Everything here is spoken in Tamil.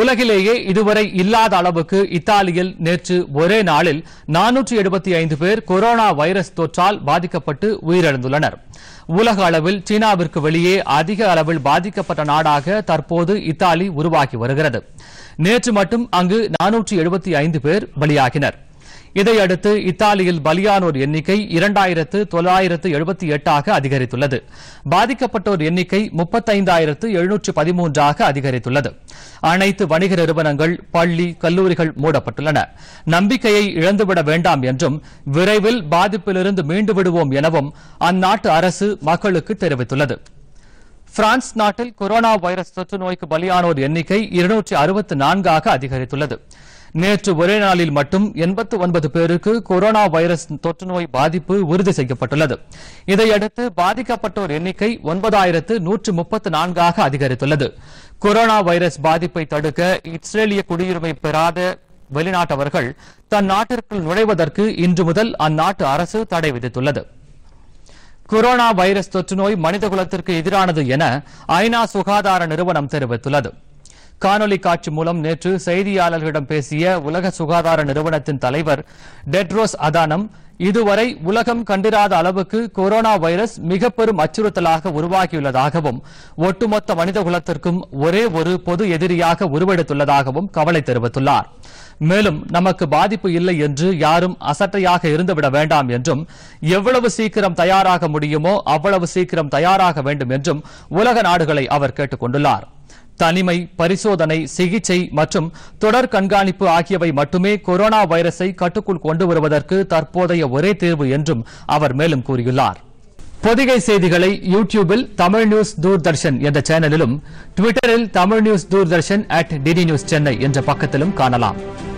உலகிலேயே இதுவரை இல்லாத அளவுக்கு இத்தாலியில் நேற்று ஒரே நாளில் நானூற்றி எழுபத்தி ஐந்து பேர் கொரோனா வைரஸ் தொற்றால் பாதிக்கப்பட்டு உயிரிழந்துள்ளனர் உலக அளவில் சீனாவிற்கு வெளியே அதிக அளவில் பாதிக்கப்பட்ட நாடாக தற்போது இத்தாலி உருவாகி வருகிறது நேற்று மட்டும் அங்கு நானூற்றி எழுபத்தி ஐந்து பேர் பலியாகினா் இதையடுத்து இத்தாலியில் பலியானோர் எண்ணிக்கை இரண்டாயிரத்து தொள்ளாயிரத்து எழுபத்தி எட்டாக அதிகரித்துள்ளது பாதிக்கப்பட்டோர் எண்ணிக்கை முப்பத்தைந்தாயிரத்து எழுநூற்று பதிமூன்றாக அதிகரித்துள்ளது அனைத்து வணிக நிறுவனங்கள் பள்ளி கல்லூரிகள் மூடப்பட்டுள்ளன நம்பிக்கையை இழந்துவிட வேண்டாம் என்றும் விரைவில் பாதிப்பிலிருந்து மீண்டு விடுவோம் எனவும் அந்நாட்டு அரசு மக்களுக்கு தெரிவித்துள்ளது பிரான்ஸ் நாட்டில் கொரோனா வைரஸ் தொற்று நோய்க்கு பலியானோர் எண்ணிக்கை இருநூற்றி அறுபத்து நான்காக அதிகரித்துள்ளது நேற்று ஒரே நாளில் மட்டும் எண்பத்து ஒன்பது பேருக்கு கொரோனா வைரஸ் தொற்றுநோய் பாதிப்பு உறுதி செய்யப்பட்டுள்ளது இதையடுத்து பாதிக்கப்பட்டோர் எண்ணிக்கை ஒன்பதாயிரத்து நூற்று முப்பத்து நான்காக அதிகரித்துள்ளது கொரோனா வைரஸ் பாதிப்பை தடுக்க இஸ்ரேலிய குடியுரிமை பெறாத வெளிநாட்டவர்கள் தன் நாட்டிற்குள் நுழைவதற்கு இன்று முதல் அந்நாட்டு அரசு தடை விதித்துள்ளது கொரோனா வைரஸ் தொற்றுநோய் மனிதகுலத்திற்கு எதிரானது என ஐநா சுகாதார நிறுவனம் தெரிவித்துள்ளது காணொலி காட்சி மூலம் நேற்று செய்தியாளர்களிடம் பேசிய உலக சுகாதார நிறுவனத்தின் தலைவர் டெட்ரோஸ் அதானம் இதுவரை உலகம் கண்டிராத அளவுக்கு கொரோனா வைரஸ் மிக பெரும் அச்சுறுத்தலாக உருவாகியுள்ளதாகவும் ஒட்டுமொத்த மனித குலத்திற்கும் ஒரே ஒரு பொது எதிரியாக உருவெடுத்துள்ளதாகவும் கவலை தெரிவித்துள்ளார் மேலும் நமக்கு பாதிப்பு இல்லை என்று யாரும் அசட்டையாக இருந்துவிட வேண்டாம் என்றும் எவ்வளவு சீக்கிரம் தயாராக முடியுமோ அவ்வளவு சீக்கிரம் தயாராக வேண்டும் என்றும் உலக நாடுகளை அவர் கேட்டுக் கொண்டுள்ளாா் தனிமை பரிசோதனை சிகிச்சை மற்றும் தொடர் கண்காணிப்பு ஆகியவை மட்டுமே கொரோனா வைரஸை கட்டுக்குள் கொண்டு வருவதற்கு தற்போதைய ஒரே தீர்வு என்றும் அவர் மேலும் கூறியுள்ளார் பொதிகை செய்திகளை யூ டியூபில் தமிழ் நியூஸ் தூர்தர்ஷன் என்ற சேனலிலும் டுவிட்டரில் Tamil news Doordarshan at DD news Chennai என்ற பக்கத்திலும் காணலாம்